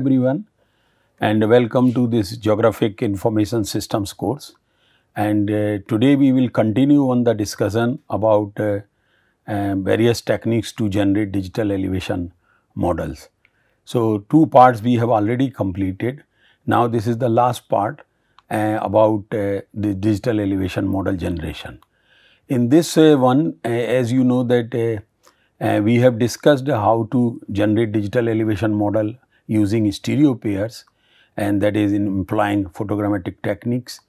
everyone and welcome to this Geographic Information Systems course. And uh, today we will continue on the discussion about uh, uh, various techniques to generate digital elevation models. So, two parts we have already completed. Now, this is the last part uh, about uh, the digital elevation model generation. In this uh, one, as you know that uh, we have discussed how to generate digital elevation model using stereo pairs and that is in implying photogrammetric techniques.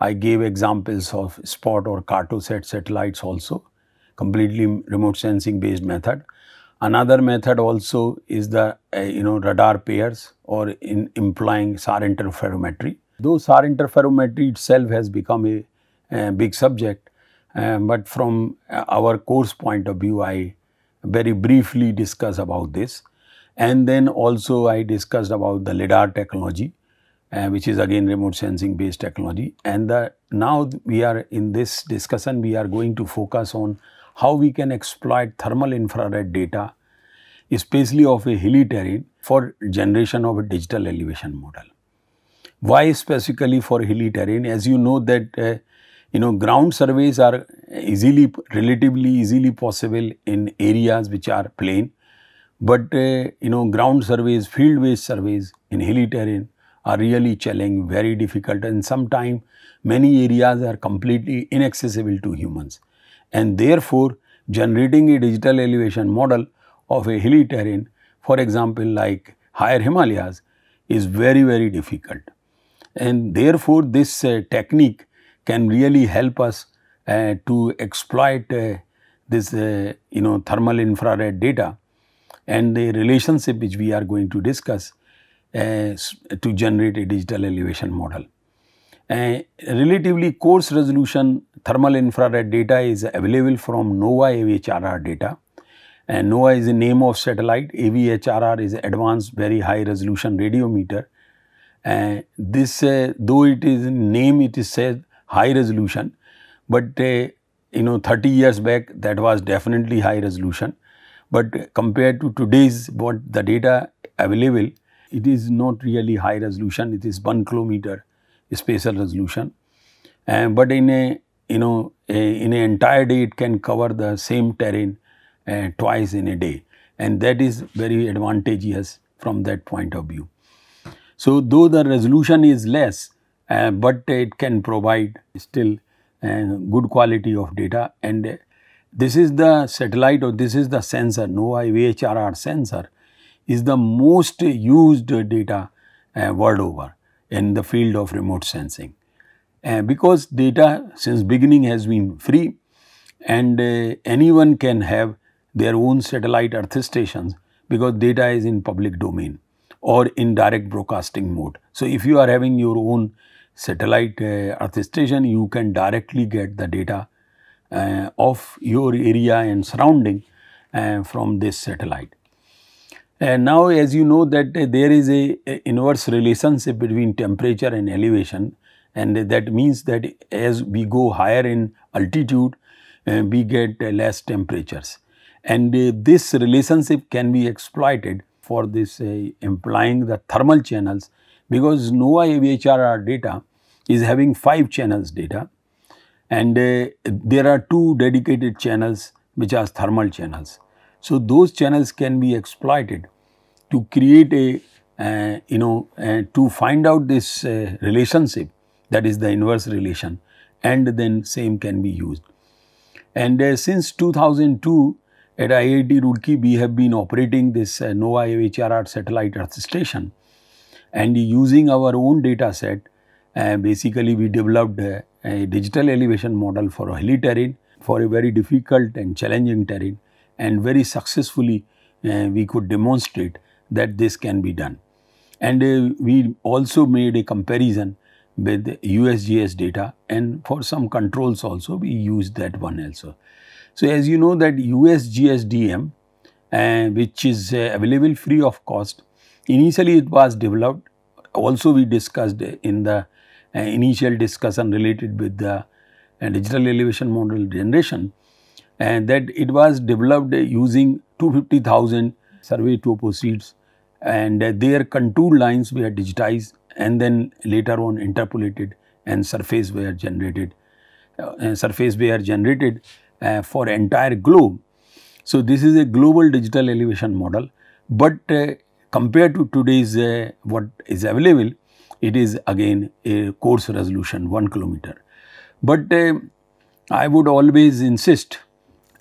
I gave examples of spot or cartosat satellites also, completely remote sensing based method. Another method also is the uh, you know radar pairs or in implying SAR interferometry. Though SAR interferometry itself has become a, a big subject, uh, but from uh, our course point of view, I very briefly discuss about this. And then also I discussed about the LiDAR technology, uh, which is again remote sensing based technology. And the, now we are in this discussion, we are going to focus on how we can exploit thermal infrared data, especially of a hilly terrain for generation of a digital elevation model. Why specifically for hilly terrain? As you know that uh, you know ground surveys are easily relatively easily possible in areas which are plain but uh, you know, ground surveys, field-based surveys in hilly terrain are really challenging, very difficult, and sometimes many areas are completely inaccessible to humans. And therefore, generating a digital elevation model of a hilly terrain, for example, like higher Himalayas, is very, very difficult. And therefore, this uh, technique can really help us uh, to exploit uh, this, uh, you know, thermal infrared data and the relationship which we are going to discuss uh, to generate a digital elevation model. Uh, relatively coarse resolution thermal infrared data is available from NOAA AVHRR data. And uh, NOAA is the name of satellite, AVHRR is advanced very high resolution radiometer. Uh, this, uh, though it is in name, it is said high resolution, but uh, you know 30 years back that was definitely high resolution. But compared to today's what the data available, it is not really high resolution. It is one kilometer spatial resolution. but in a you know a, in an entire day it can cover the same terrain uh, twice in a day and that is very advantageous from that point of view. So though the resolution is less uh, but it can provide still uh, good quality of data and this is the satellite or this is the sensor, NOAA VHRR sensor is the most used data uh, world over in the field of remote sensing. Uh, because data since beginning has been free and uh, anyone can have their own satellite earth stations because data is in public domain or in direct broadcasting mode. So, if you are having your own satellite uh, earth station, you can directly get the data uh, of your area and surrounding uh, from this satellite. And uh, now as you know that uh, there is a, a, inverse relationship between temperature and elevation and that means that as we go higher in altitude uh, we get uh, less temperatures and this relationship can be exploited for this implying the thermal channels because NOAA AVHRR data is having 5 channels data and uh, there are two dedicated channels which are thermal channels. So those channels can be exploited to create a, uh, you know, uh, to find out this uh, relationship that is the inverse relation and then same can be used. And uh, since 2002 at IIT Roorkee we have been operating this uh, NOAA HRR satellite earth station and using our own data set basically we developed a digital elevation model for a hilly terrain, for a very difficult and challenging terrain and very successfully uh, we could demonstrate that this can be done. And uh, we also made a comparison with USGS data and for some controls also we used that one also. So as you know that USGSDM uh, which is uh, available free of cost. Initially it was developed also we discussed in the uh, initial discussion related with the uh, digital elevation model generation and that it was developed using 250,000 survey topo seeds and uh, their contour lines were digitized and then later on interpolated and surface were generated uh, surface were generated uh, for entire globe. So, this is a global digital elevation model, but uh, compared to today's what is available, it is again a course resolution 1 kilometer. But uh, I would always insist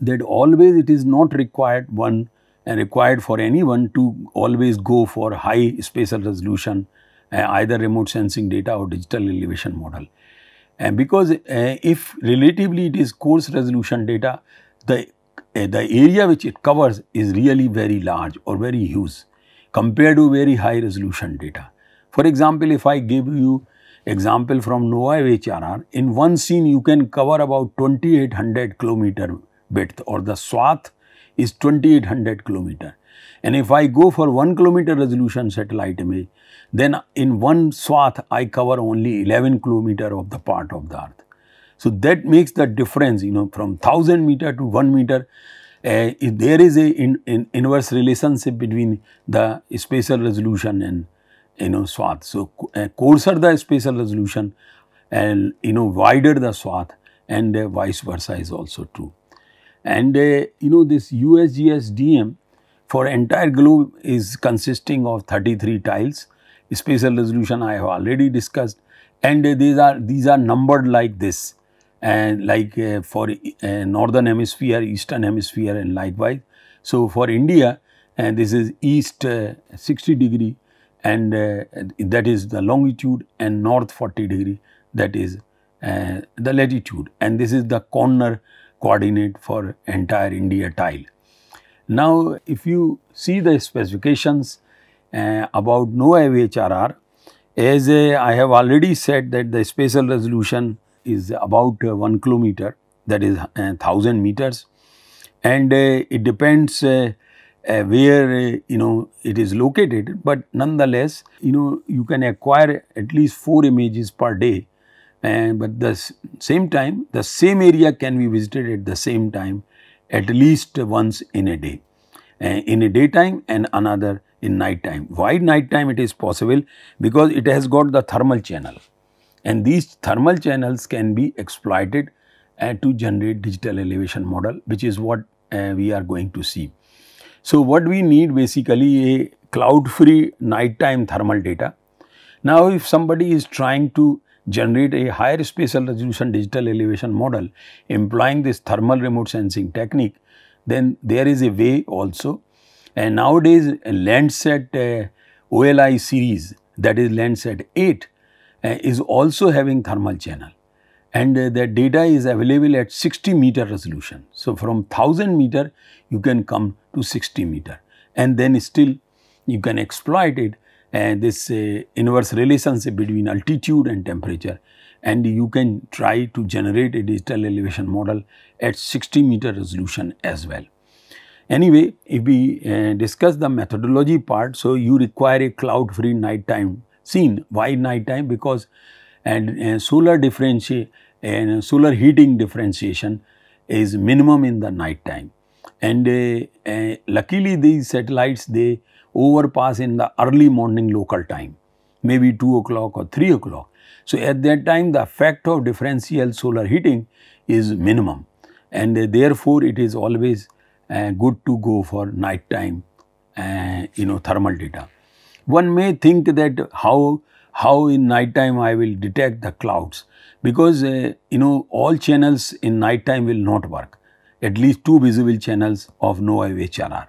that always it is not required one and required for anyone to always go for high spatial resolution uh, either remote sensing data or digital elevation model. And because uh, if relatively it is coarse resolution data, the, uh, the area which it covers is really very large or very huge compared to very high resolution data. For example, if I give you example from NOAA HRR, in one scene you can cover about 2800 kilometer width or the swath is 2800 kilometer. And if I go for 1 kilometer resolution satellite image, then in one swath I cover only 11 kilometer of the part of the earth. So that makes the difference, you know, from 1000 meter to 1 meter. Uh, there is a in, in inverse relationship between the spatial resolution and you know swath. So uh, eh, coarser the spatial resolution and you know wider the swath and uh, vice versa is also true. And uh, you know this USGS DM for entire globe is consisting of 33 tiles. Spatial resolution I have already discussed and these are these are numbered like this and like for northern hemisphere, eastern hemisphere and likewise. So for India and this is east 60 degree and uh, that is the longitude and north 40 degree that is uh, the latitude and this is the corner coordinate for entire India tile. Now if you see the specifications uh, about NOAA VHRR as I have already said that the spatial resolution is about uh, 1 kilometer that is uh, 1000 meters and uh, it depends uh, where uh, you know it is located but nonetheless you know you can acquire at least four images per day and but the same time the same area can be visited at the same time at least once in a day uh, in a daytime and another in night time. why night time? it is possible because it has got the thermal channel and these thermal channels can be exploited uh, to generate digital elevation model which is what uh, we are going to see so what we need basically a cloud free nighttime thermal data. Now if somebody is trying to generate a higher spatial resolution digital elevation model employing this thermal remote sensing technique, then there is a way also. And nowadays Landsat uh, OLI series that is Landsat 8 uh, is also having thermal channel and uh, that data is available at 60 meter resolution. So, from 1000 meter you can come to 60 meter and then still you can exploit it and uh, this uh, inverse relationship between altitude and temperature and you can try to generate a digital elevation model at 60 meter resolution as well. Anyway, if we uh, discuss the methodology part, so you require a cloud free nighttime scene. Why nighttime? Because and uh, solar differentiation uh, solar heating differentiation is minimum in the night time and uh, uh, luckily these satellites they overpass in the early morning local time maybe 2 o'clock or 3 o'clock. So, at that time the effect of differential solar heating is minimum and uh, therefore, it is always uh, good to go for night time uh, you know thermal data. One may think that how how in night time I will detect the clouds because uh, you know all channels in night time will not work at least two visible channels of NOAA HRR.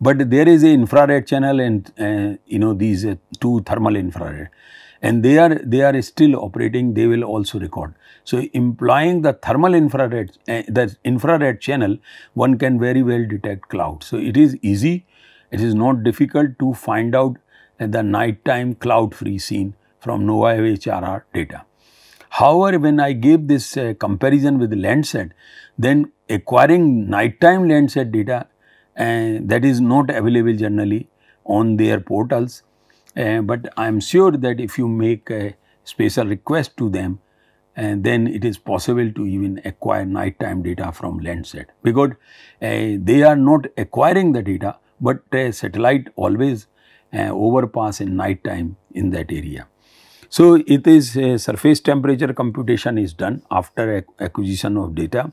But there is a infrared channel and uh, you know these uh, two thermal infrared and they are they are still operating they will also record. So employing the thermal infrared uh, the infrared channel one can very well detect cloud. So it is easy it is not difficult to find out the night time cloud free scene from NOAA HRR data. However, when I give this uh, comparison with the Landsat, then acquiring nighttime Landsat data uh, that is not available generally on their portals. Uh, but I am sure that if you make a special request to them, and uh, then it is possible to even acquire nighttime data from Landsat because uh, they are not acquiring the data, but uh, satellite always overpass in nighttime in that area. So, it is a uh, surface temperature computation is done after acquisition of data.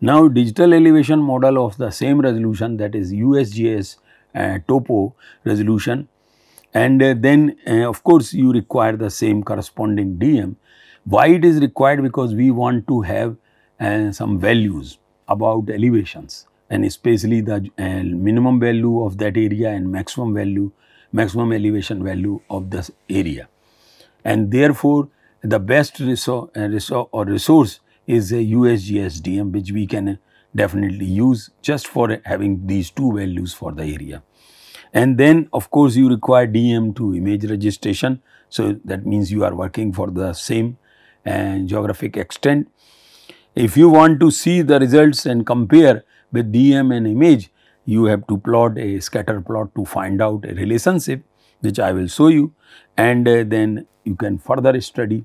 Now, digital elevation model of the same resolution that is USGS uh, topo resolution and uh, then uh, of course, you require the same corresponding DM. Why it is required because we want to have uh, some values about elevations and especially the uh, minimum value of that area and maximum value, maximum elevation value of this area and therefore the best resource, uh, or resource is a USGSDM which we can uh, definitely use just for having these two values for the area. And then of course you require DM to image registration. So that means you are working for the same uh, geographic extent. If you want to see the results and compare with DM and image, you have to plot a scatter plot to find out a relationship which I will show you and uh, then you can further study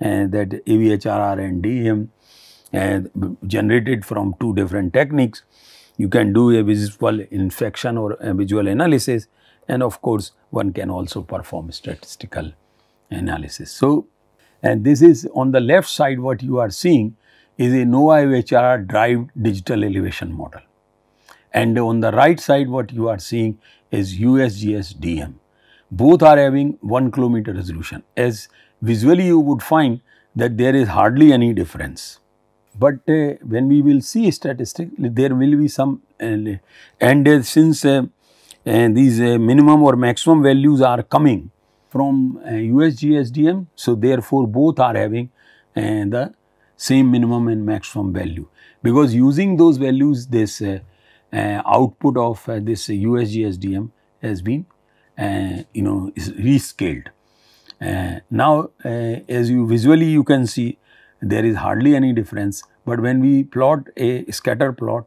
uh, that AVHRR and DEM uh, generated from two different techniques. You can do a visual inspection or a visual analysis and of course one can also perform statistical analysis. So, and this is on the left side what you are seeing is a NOAA HRR drive digital elevation model. And on the right side what you are seeing is USGS DM both are having 1 kilometer resolution as visually you would find that there is hardly any difference. But uh, when we will see statistically, there will be some uh, and since uh, uh, these uh, minimum or maximum values are coming from USGSDM, so therefore both are having the same minimum and maximum value because using those values this uh, uh, output of uh, this USGSDM has been uh, you know, is rescaled. Uh, now, uh, as you visually you can see, there is hardly any difference. But when we plot a scatter plot,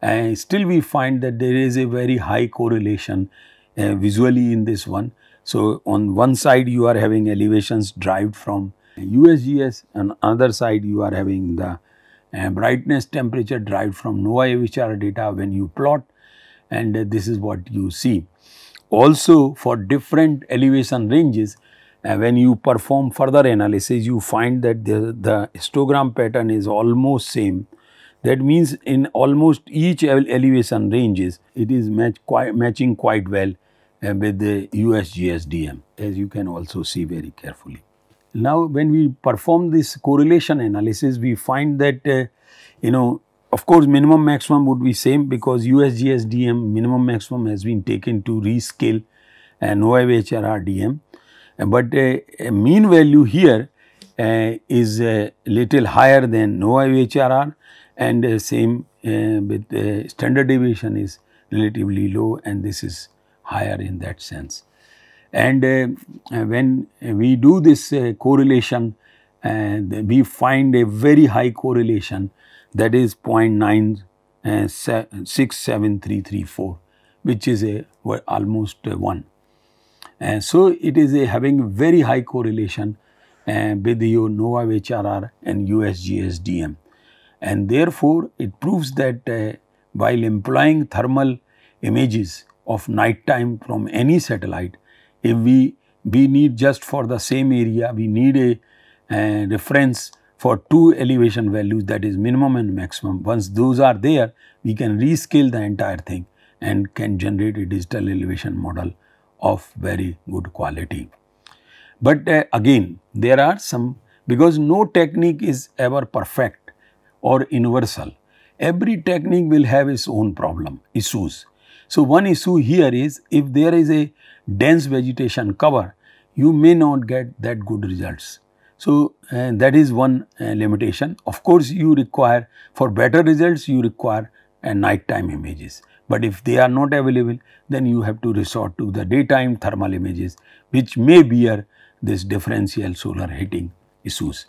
uh, still we find that there is a very high correlation uh, visually in this one. So, on one side you are having elevations derived from USGS and another side you are having the uh, brightness temperature derived from NOAA AVHR data when you plot and uh, this is what you see. Also for different elevation ranges, when you perform further analysis, you find that the, the histogram pattern is almost same. That means in almost each elevation ranges, it is match quite, matching quite well uh, with the USGSDM as you can also see very carefully. Now when we perform this correlation analysis, we find that uh, you know of course, minimum maximum would be same because USGSDM minimum maximum has been taken to rescale and OIVHRRDM. but uh, a mean value here uh, is little higher than NOIVHRR and uh, same uh, with uh, standard deviation is relatively low and this is higher in that sense. And uh, when we do this correlation, we find a very high correlation that is 0.967334, uh, which is a, well, almost a 1. And uh, so it is a, having very high correlation uh, with your NOAA HRR and USGSDM. And therefore, it proves that uh, while employing thermal images of night time from any satellite, if we, we need just for the same area, we need a uh, reference for two elevation values that is minimum and maximum. Once those are there, we can rescale the entire thing and can generate a digital elevation model of very good quality. But uh, again, there are some, because no technique is ever perfect or universal. Every technique will have its own problem, issues. So, one issue here is if there is a dense vegetation cover, you may not get that good results. So, uh, that is one uh, limitation. Of course, you require for better results you require uh, nighttime images. But if they are not available, then you have to resort to the daytime thermal images which may bear this differential solar heating issues.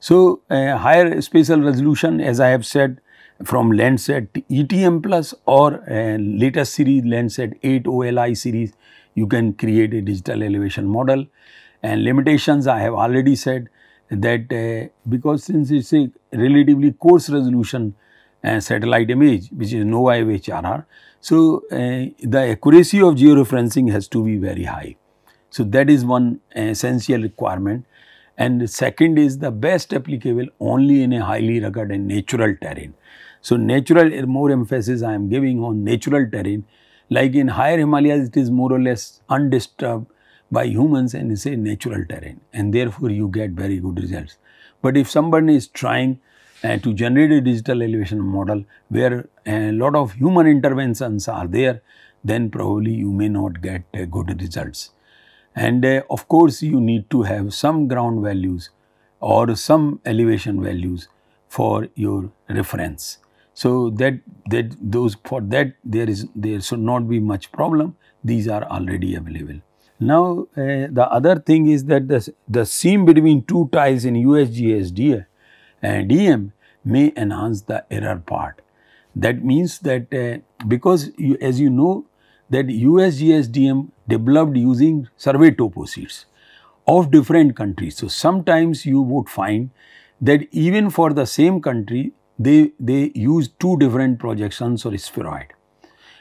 So, uh, higher spatial resolution as I have said from Landsat ETM plus or uh, latest series Landsat 8 OLI series you can create a digital elevation model and limitations I have already said that uh, because since it's a relatively coarse resolution uh, satellite image which is no IOF HRR, so uh, the accuracy of georeferencing has to be very high. So that is one uh, essential requirement and second is the best applicable only in a highly rugged and natural terrain. So natural, more emphasis I am giving on natural terrain like in higher Himalayas it is more or less undisturbed by humans and it's a natural terrain and therefore you get very good results. But if somebody is trying uh, to generate a digital elevation model where a lot of human interventions are there, then probably you may not get uh, good results. And uh, of course, you need to have some ground values or some elevation values for your reference. So that, that those for that there is there should not be much problem. These are already available. Now, uh, the other thing is that the, the seam between two tiles in USGS and DM may enhance the error part. That means that uh, because you, as you know that USGS DM developed using survey seeds of different countries. So, sometimes you would find that even for the same country, they, they use two different projections or spheroid.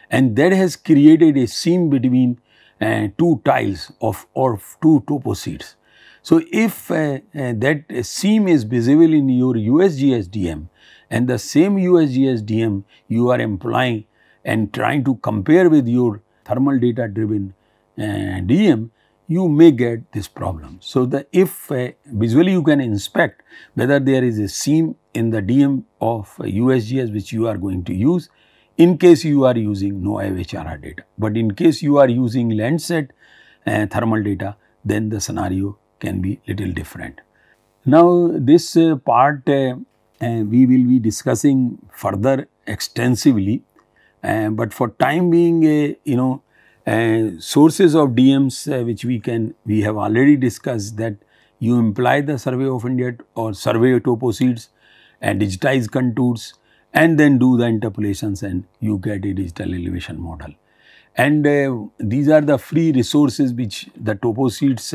And that has created a seam between uh, two tiles of or two seeds. So, if uh, uh, that seam is visible in your USGSDM and the same USGSDM you are employing and trying to compare with your thermal data driven uh, DM, you may get this problem. So, the if uh, visually you can inspect whether there is a seam in the DM of USGS which you are going to use in case you are using no IVHRR data. But in case you are using Landsat uh, thermal data, then the scenario can be little different. Now, this uh, part uh, we will be discussing further extensively, but for time being, you know, sources of DMs which we can, we have already discussed that you imply the survey of India or survey Topo seeds and digitized contours and then do the interpolations and you get a digital elevation model. And uh, these are the free resources which the toposeeds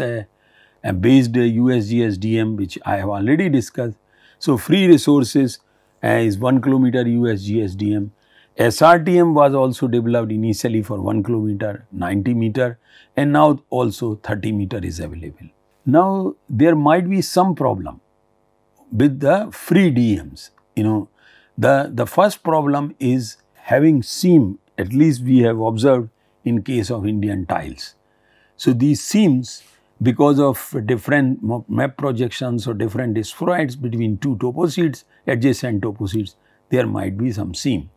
uh, based uh, DM, which I have already discussed. So, free resources uh, is 1 kilometer USGS DM. SRTM was also developed initially for 1 kilometer, 90 meter and now also 30 meter is available. Now, there might be some problem with the free DMs, you know, the, the first problem is having seam, at least we have observed in case of Indian tiles. So, these seams because of different map projections or different spheroids between two toposets, adjacent toposets, there might be some seam.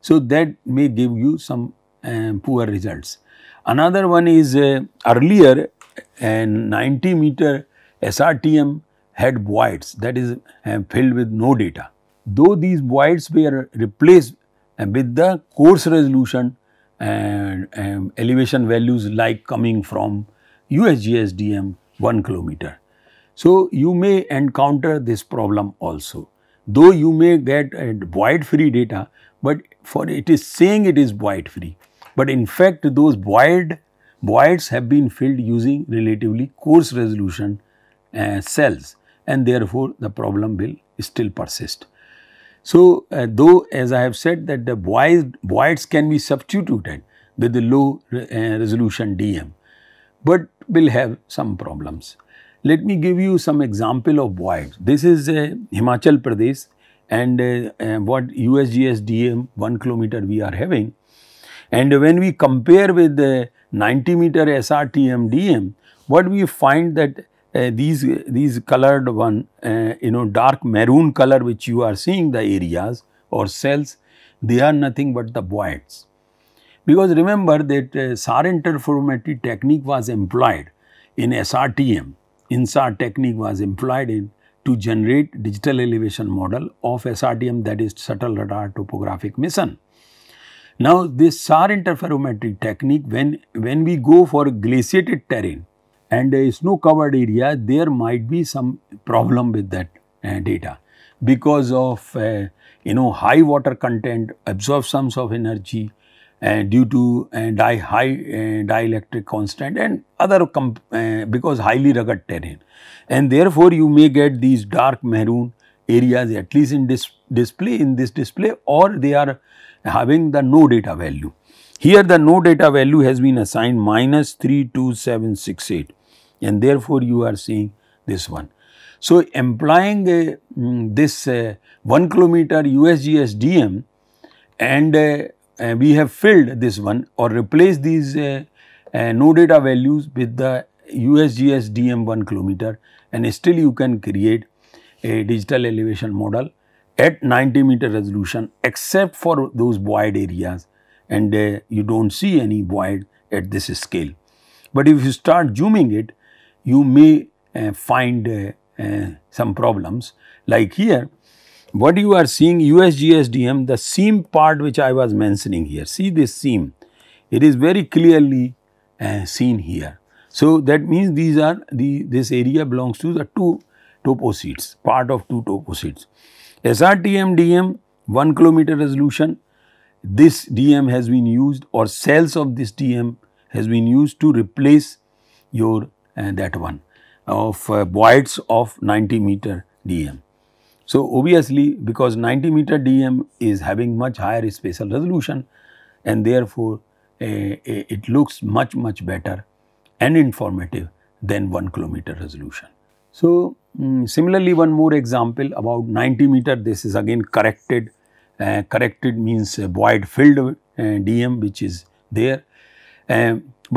So, that may give you some um, poor results. Another one is uh, earlier a 90 meter SRTM had voids that is uh, filled with no data though these voids were replaced with the coarse resolution and, elevation values like coming from USGSDM 1 kilometer. So, you may encounter this problem also, though you may get a uh, void free data, but for it is saying it is void free, but in fact those void voids have been filled using relatively coarse resolution uh, cells and therefore the problem will still persist. So, uh, though as I have said that the voids can be substituted with the low re, uh, resolution DM, but will have some problems. Let me give you some example of voids. This is uh, Himachal Pradesh and uh, uh, what USGS DM 1 kilometer we are having. And when we compare with the 90 meter SRTM DM, what we find that uh, these these colored one uh, you know dark maroon color which you are seeing the areas or cells they are nothing but the voids because remember that uh, SAR interferometry technique was employed in SRTM in SAR technique was employed in to generate digital elevation model of SRTM that is subtle radar topographic mission now this SAR interferometry technique when when we go for glaciated terrain and a snow covered area, there might be some problem with that uh, data because of uh, you know high water content, absorptions of energy uh, due to uh, di high uh, dielectric constant and other uh, because highly rugged terrain. And therefore, you may get these dark maroon areas at least in this display in this display or they are having the no data value. Here the no data value has been assigned minus 32768 and therefore you are seeing this one. So, employing uh, mm, this uh, 1 kilometer USGS DM and uh, uh, we have filled this one or replaced these uh, uh, no data values with the USGS DM 1 kilometer and still you can create a digital elevation model at 90 meter resolution except for those void areas and you do not see any void at this scale. But if you start zooming it you may uh, find uh, uh, some problems. Like here, what you are seeing USGSDM, the seam part which I was mentioning here, see this seam, it is very clearly uh, seen here. So, that means these are the this area belongs to the two toposites, part of two toposites. SRTM DM 1 kilometer resolution, this DM has been used or cells of this DM has been used to replace your uh, that one of uh, voids of 90 meter DM. So, obviously, because 90 meter DM is having much higher spatial resolution and therefore, uh, it looks much much better and informative than 1 kilometer resolution. So, um, similarly one more example about 90 meter this is again corrected, uh, corrected means uh, void filled uh, DM which is there,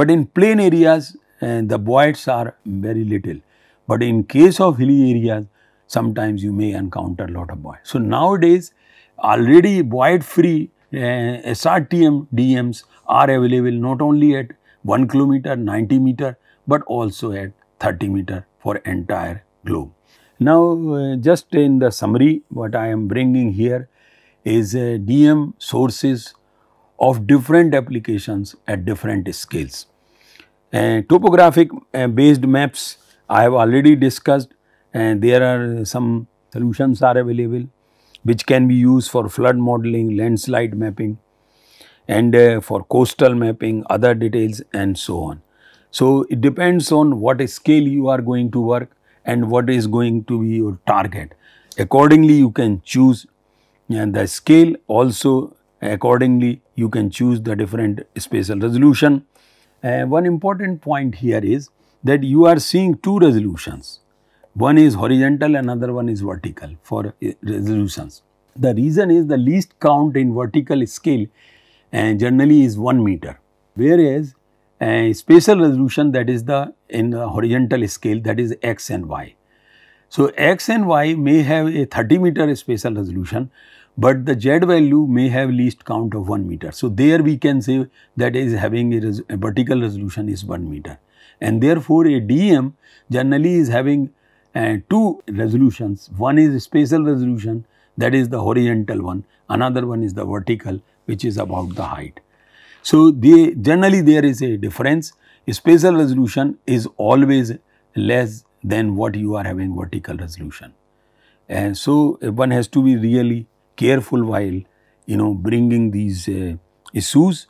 but in plain areas and the voids are very little. But in case of hilly areas, sometimes you may encounter lot of voids. So nowadays, already void free uh, eh, SRTM DMs are available not only at 1 kilometer, 90 meter, but also at 30 meter for entire globe. Now, uh, just in the summary, what I am bringing here is uh, eh, DM sources of different applications at different scales topographic uh, based maps I have already discussed and there are some solutions are available which can be used for flood modeling, landslide mapping and uh, for coastal mapping, other details and so on. So, it depends on what scale you are going to work and what is going to be your target. Accordingly, you can choose and the scale also accordingly you can choose the different spatial resolution uh, one important point here is that you are seeing two resolutions. One is horizontal, another one is vertical for uh, resolutions. The reason is the least count in vertical scale uh, generally is 1 meter, whereas uh, spatial resolution that is the in the horizontal scale that is x and y. So, x and y may have a 30 meter spatial resolution, but the z value may have least count of 1 meter. So, there we can say that is having a, a vertical resolution is 1 meter and therefore, a DM generally is having uh, two resolutions. One is spatial resolution that is the horizontal one, another one is the vertical which is about the height. So, they generally there is a difference. A spatial resolution is always less than what you are having vertical resolution. And so, one has to be really careful while you know bringing these uh, issues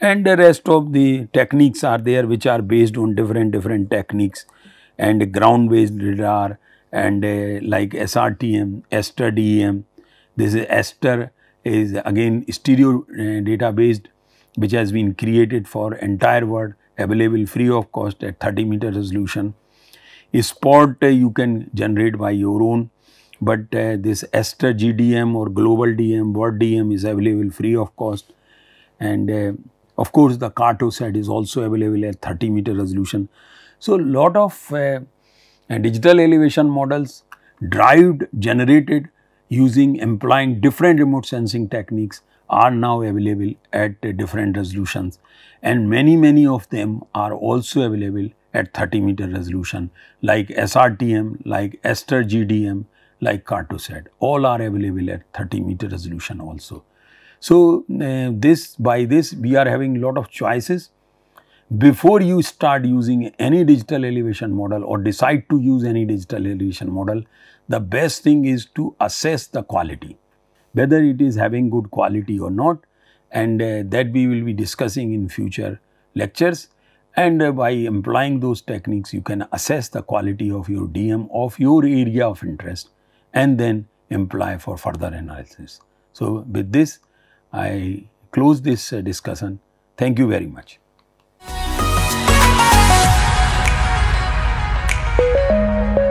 and the rest of the techniques are there which are based on different different techniques and ground based radar and uh, like SRTM, dm This is Ester is again stereo uh, data based which has been created for entire world available free of cost at 30 meter resolution. A spot uh, you can generate by your own but uh, this Aster GDM or Global DM, Word DM is available free of cost. And uh, of course, the Carto set is also available at 30 meter resolution. So, lot of uh, digital elevation models derived, generated using employing different remote sensing techniques are now available at uh, different resolutions and many many of them are also available at 30 meter resolution like SRTM, like Aster GDM, like Kato said, all are available at 30 meter resolution also. So, uh, this by this we are having lot of choices. Before you start using any digital elevation model or decide to use any digital elevation model, the best thing is to assess the quality, whether it is having good quality or not and uh, that we will be discussing in future lectures and uh, by employing those techniques you can assess the quality of your DM of your area of interest and then imply for further analysis. So, with this, I close this uh, discussion. Thank you very much. Thank you.